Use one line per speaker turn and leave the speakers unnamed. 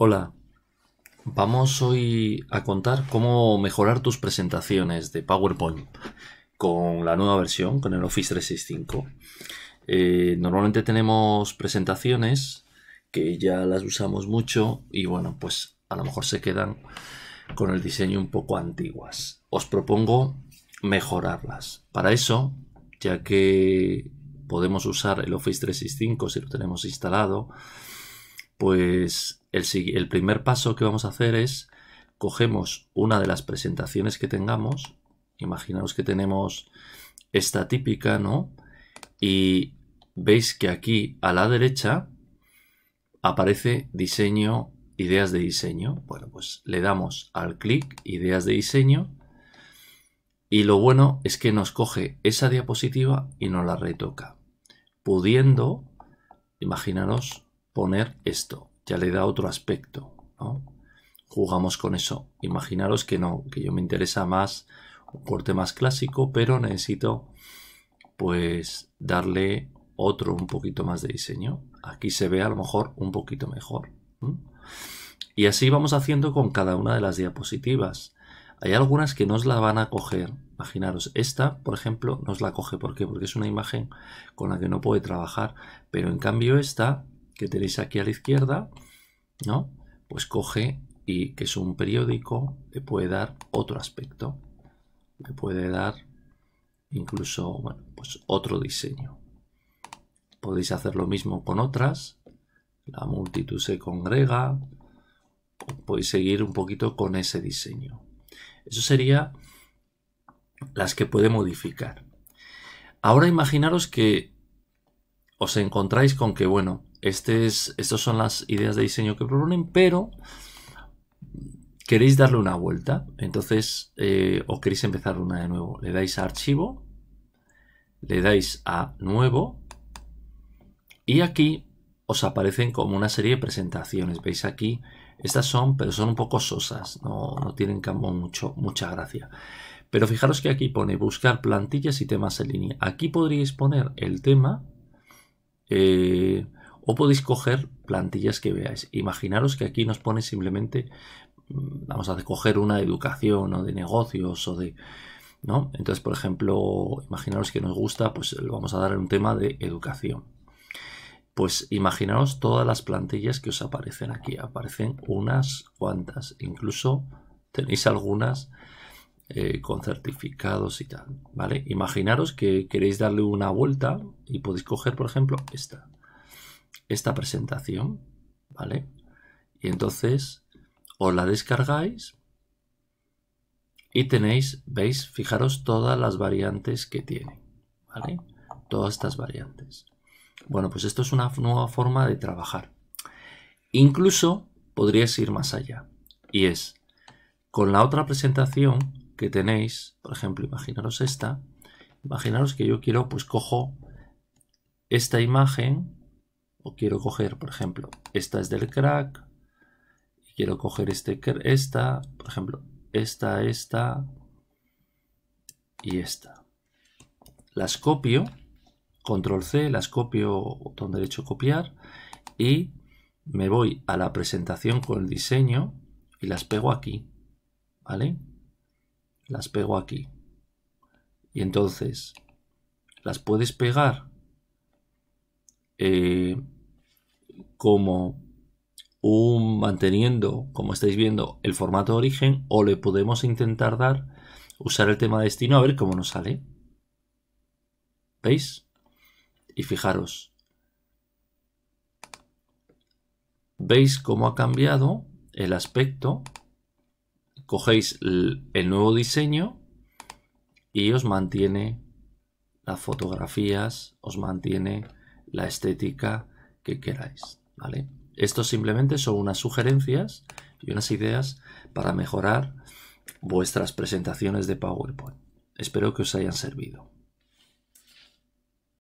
Hola, vamos hoy a contar cómo mejorar tus presentaciones de PowerPoint con la nueva versión, con el Office 365. Eh, normalmente tenemos presentaciones que ya las usamos mucho y bueno, pues a lo mejor se quedan con el diseño un poco antiguas. Os propongo mejorarlas. Para eso, ya que podemos usar el Office 365 si lo tenemos instalado, pues el, primer paso que vamos a hacer es cogemos una de las presentaciones que tengamos, imaginaos que tenemos esta típica, ¿no? Y veis que aquí a la derecha aparece diseño, ideas de diseño. Bueno, pues le damos al clic, ideas de diseño, y lo bueno es que nos coge esa diapositiva y nos la retoca, pudiendo, imaginaros, poner esto, ya le da otro aspecto, Jugamos con eso. Imaginaros que no, que yo me interesa más un corte más clásico, pero necesito pues darle otro un poquito más de diseño. Aquí se ve a lo mejor un poquito mejor. Y así vamos haciendo con cada una de las diapositivas. Hay algunas que no os la van a coger. Imaginaros, esta, por ejemplo, no la coge. ¿Por Porque es una imagen con la que no puede trabajar. Pero en cambio esta que tenéis aquí a la izquierda, ¿no? Pues coge y que es un periódico, le puede dar otro aspecto, le puede dar incluso, pues otro diseño. Podéis hacer lo mismo con otras, la multitud se congrega, podéis seguir un poquito con ese diseño. Eso sería las que puede modificar. Ahora imaginaros que os encontráis con que, bueno, este estas son las ideas de diseño que proponen, pero queréis darle una vuelta, entonces, eh, os o queréis empezar una de nuevo. Le dais a archivo, le dais a nuevo, y aquí os aparecen como una serie de presentaciones. Veis aquí, estas son, pero son un poco sosas, no, tienen como mucho, mucha gracia. Pero fijaros que aquí pone buscar plantillas y temas en línea. Aquí podríais poner el tema eh, o podéis coger plantillas que veáis. Imaginaros que aquí nos pone simplemente, mm, vamos a coger una de educación o de negocios o de... ¿no? Entonces, por ejemplo, imaginaros que nos gusta, pues lo vamos a dar en un tema de educación. Pues imaginaros todas las plantillas que os aparecen aquí. Aparecen unas cuantas. Incluso tenéis algunas eh, con certificados y tal, ¿vale? Imaginaros que queréis darle una vuelta y podéis coger, por ejemplo, esta, esta presentación, ¿vale? Y entonces os la descargáis y tenéis, veis, fijaros todas las variantes que tiene, ¿vale? Todas estas variantes. Bueno, pues esto es una nueva forma de trabajar. Incluso podrías ir más allá. Y es, con la otra presentación que tenéis, por ejemplo, imaginaros esta, imaginaros que yo quiero, pues cojo esta imagen, o quiero coger, por ejemplo, esta es del crack, y quiero coger este, esta, por ejemplo, esta, esta y esta. Las copio, control C, las copio, botón derecho copiar, y me voy a la presentación con el diseño y las pego aquí, ¿vale? las pego aquí. Y entonces, las puedes pegar eh, como un manteniendo, como estáis viendo, el formato de origen o le podemos intentar dar, usar el tema de destino a ver cómo nos sale. ¿Veis? Y fijaros. ¿Veis cómo ha cambiado el aspecto cogéis el nuevo diseño y os mantiene las fotografías, os mantiene la estética que queráis, ¿vale? Estos simplemente son unas sugerencias y unas ideas para mejorar vuestras presentaciones de PowerPoint. Espero que os hayan servido.